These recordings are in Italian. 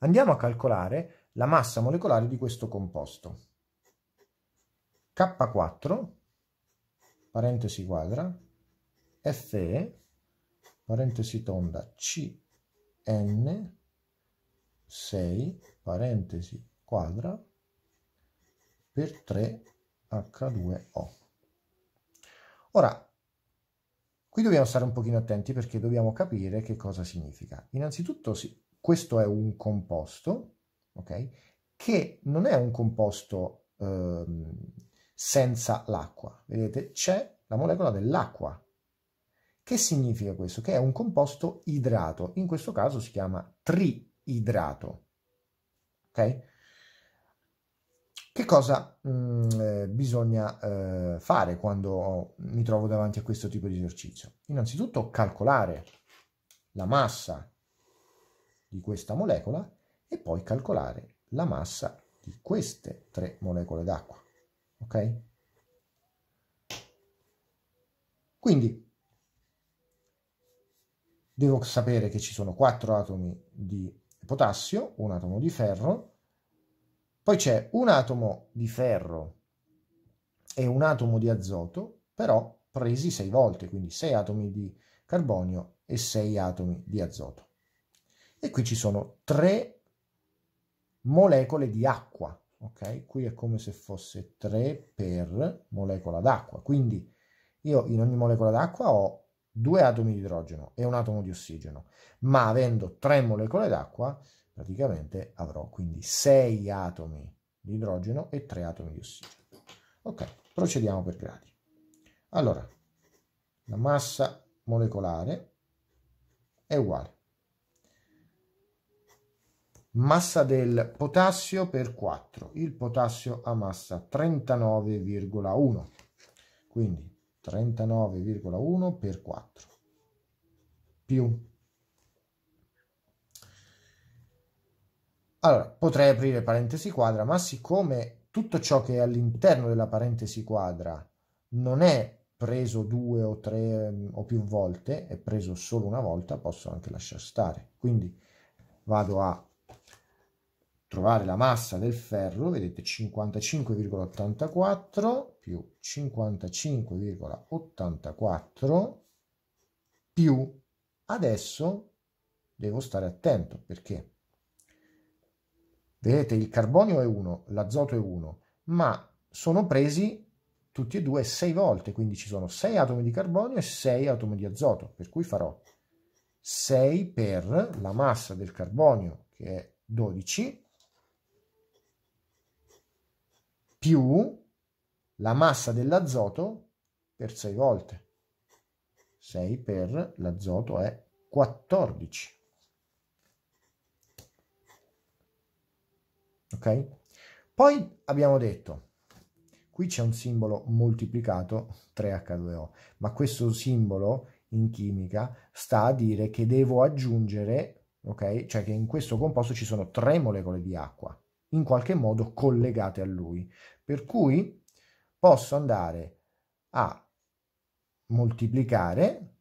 Andiamo a calcolare la massa molecolare di questo composto. K4, parentesi quadra, Fe, parentesi tonda, Cn, 6, parentesi quadra, per 3H2O. Ora, qui dobbiamo stare un pochino attenti perché dobbiamo capire che cosa significa. Innanzitutto sì, questo è un composto, ok? Che non è un composto ehm, senza l'acqua. Vedete, c'è la molecola dell'acqua. Che significa questo? Che è un composto idrato, in questo caso si chiama triidrato. Ok? Che cosa mh, mm, eh, bisogna eh, fare quando mi trovo davanti a questo tipo di esercizio? Innanzitutto calcolare la massa di questa molecola e poi calcolare la massa di queste tre molecole d'acqua. Ok? Quindi devo sapere che ci sono quattro atomi di potassio, un atomo di ferro, poi c'è un atomo di ferro e un atomo di azoto, però presi sei volte, quindi sei atomi di carbonio e sei atomi di azoto e qui ci sono tre molecole di acqua, ok? Qui è come se fosse 3 per molecola d'acqua, quindi io in ogni molecola d'acqua ho due atomi di idrogeno e un atomo di ossigeno, ma avendo tre molecole d'acqua praticamente avrò quindi sei atomi di idrogeno e tre atomi di ossigeno. Ok, procediamo per gradi. Allora, la massa molecolare è uguale massa del potassio per 4. Il potassio ha massa 39,1, quindi 39,1 per 4 più. Allora, potrei aprire parentesi quadra, ma siccome tutto ciò che è all'interno della parentesi quadra non è preso due o tre o più volte, è preso solo una volta, posso anche lasciar stare. Quindi vado a trovare la massa del ferro, vedete 55,84 più 55,84 più adesso devo stare attento perché vedete il carbonio è 1, l'azoto è 1, ma sono presi tutti e due 6 volte, quindi ci sono 6 atomi di carbonio e 6 atomi di azoto, per cui farò 6 per la massa del carbonio che è 12 più la massa dell'azoto per 6 volte. 6 per l'azoto è 14. Ok? Poi abbiamo detto, qui c'è un simbolo moltiplicato 3H2O, ma questo simbolo in chimica sta a dire che devo aggiungere, ok? Cioè che in questo composto ci sono 3 molecole di acqua in qualche modo collegate a lui. Per cui posso andare a moltiplicare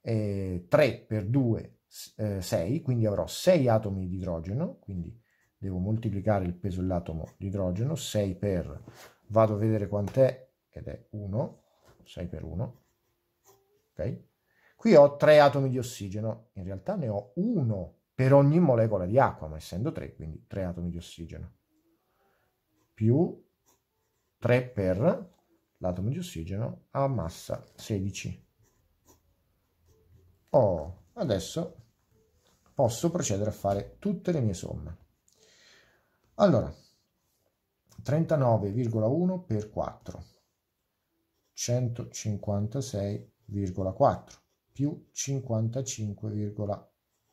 eh, 3 per 2, eh, 6, quindi avrò 6 atomi di idrogeno, quindi devo moltiplicare il peso dell'atomo di idrogeno, 6 per, vado a vedere quant'è, ed è 1, 6 per 1, ok? Qui ho 3 atomi di ossigeno, in realtà ne ho 1 per ogni molecola di acqua, ma essendo 3, quindi 3 atomi di ossigeno, più 3 per l'atomo di ossigeno a massa 16. Oh, adesso posso procedere a fare tutte le mie somme. Allora, 39,1 per 4, 156,4 più 55,1